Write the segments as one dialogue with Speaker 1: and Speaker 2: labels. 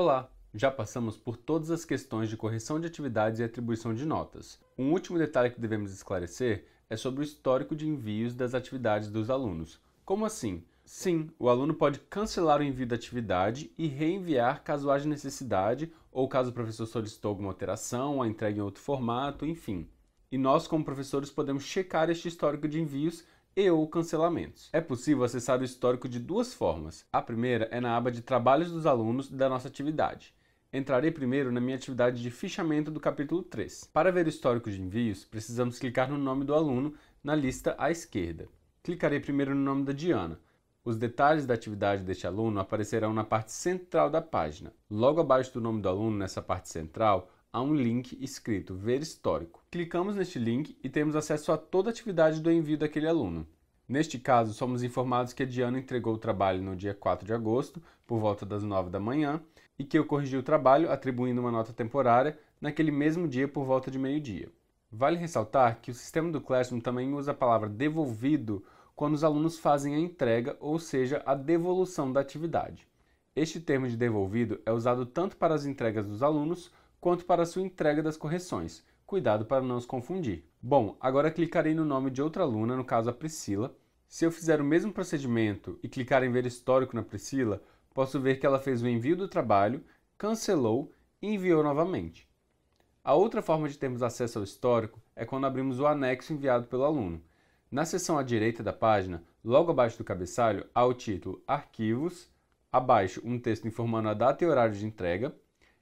Speaker 1: Olá! Já passamos por todas as questões de correção de atividades e atribuição de notas. Um último detalhe que devemos esclarecer é sobre o histórico de envios das atividades dos alunos. Como assim? Sim, o aluno pode cancelar o envio da atividade e reenviar caso haja necessidade ou caso o professor solicitou alguma alteração, a entrega em outro formato, enfim. E nós, como professores, podemos checar este histórico de envios e ou cancelamentos. É possível acessar o histórico de duas formas. A primeira é na aba de trabalhos dos alunos da nossa atividade. Entrarei primeiro na minha atividade de fichamento do capítulo 3. Para ver o histórico de envios, precisamos clicar no nome do aluno na lista à esquerda. Clicarei primeiro no nome da Diana. Os detalhes da atividade deste aluno aparecerão na parte central da página. Logo abaixo do nome do aluno, nessa parte central, há um link escrito Ver Histórico. Clicamos neste link e temos acesso a toda a atividade do envio daquele aluno. Neste caso, somos informados que a Diana entregou o trabalho no dia 4 de agosto, por volta das 9 da manhã, e que eu corrigi o trabalho atribuindo uma nota temporária naquele mesmo dia por volta de meio-dia. Vale ressaltar que o sistema do Classroom também usa a palavra devolvido quando os alunos fazem a entrega, ou seja, a devolução da atividade. Este termo de devolvido é usado tanto para as entregas dos alunos quanto para a sua entrega das correções. Cuidado para não os confundir. Bom, agora clicarei no nome de outra aluna, no caso a Priscila, se eu fizer o mesmo procedimento e clicar em ver histórico na Priscila, posso ver que ela fez o envio do trabalho, cancelou e enviou novamente. A outra forma de termos acesso ao histórico é quando abrimos o anexo enviado pelo aluno. Na seção à direita da página, logo abaixo do cabeçalho, há o título Arquivos, abaixo um texto informando a data e horário de entrega,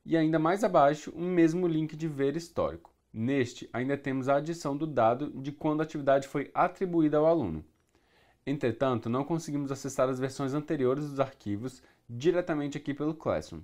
Speaker 1: e ainda mais abaixo um mesmo link de ver histórico. Neste, ainda temos a adição do dado de quando a atividade foi atribuída ao aluno. Entretanto, não conseguimos acessar as versões anteriores dos arquivos diretamente aqui pelo Classroom.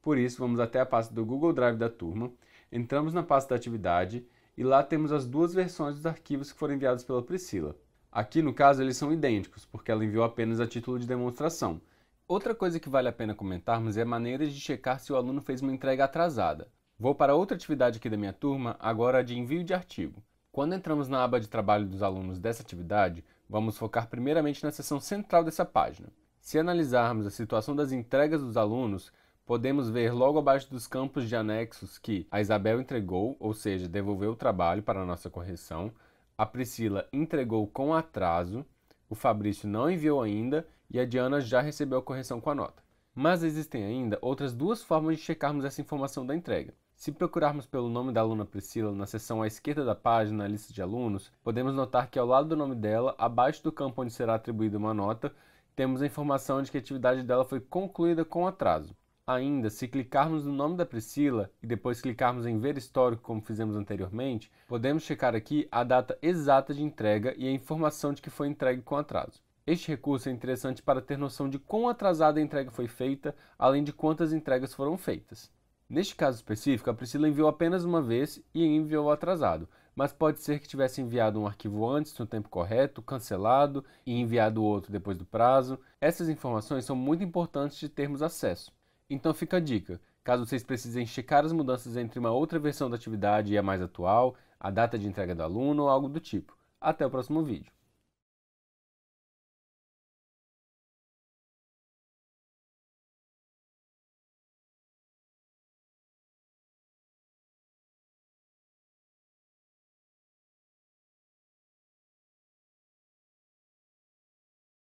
Speaker 1: Por isso, vamos até a pasta do Google Drive da turma, entramos na pasta da atividade e lá temos as duas versões dos arquivos que foram enviados pela Priscila. Aqui, no caso, eles são idênticos, porque ela enviou apenas a título de demonstração. Outra coisa que vale a pena comentarmos é maneiras de checar se o aluno fez uma entrega atrasada. Vou para outra atividade aqui da minha turma, agora a de envio de artigo. Quando entramos na aba de trabalho dos alunos dessa atividade, Vamos focar primeiramente na seção central dessa página. Se analisarmos a situação das entregas dos alunos, podemos ver logo abaixo dos campos de anexos que a Isabel entregou, ou seja, devolveu o trabalho para a nossa correção, a Priscila entregou com atraso, o Fabrício não enviou ainda e a Diana já recebeu a correção com a nota. Mas existem ainda outras duas formas de checarmos essa informação da entrega. Se procurarmos pelo nome da aluna Priscila na seção à esquerda da página, lista de alunos, podemos notar que ao lado do nome dela, abaixo do campo onde será atribuída uma nota, temos a informação de que a atividade dela foi concluída com atraso. Ainda, se clicarmos no nome da Priscila e depois clicarmos em Ver Histórico, como fizemos anteriormente, podemos checar aqui a data exata de entrega e a informação de que foi entregue com atraso. Este recurso é interessante para ter noção de quão atrasada a entrega foi feita, além de quantas entregas foram feitas. Neste caso específico, a Priscila enviou apenas uma vez e enviou atrasado, mas pode ser que tivesse enviado um arquivo antes no tempo correto, cancelado e enviado outro depois do prazo. Essas informações são muito importantes de termos acesso. Então fica a dica: caso vocês precisem checar as mudanças entre uma outra versão da atividade e a mais atual, a data de entrega do aluno ou algo do tipo. Até o próximo vídeo.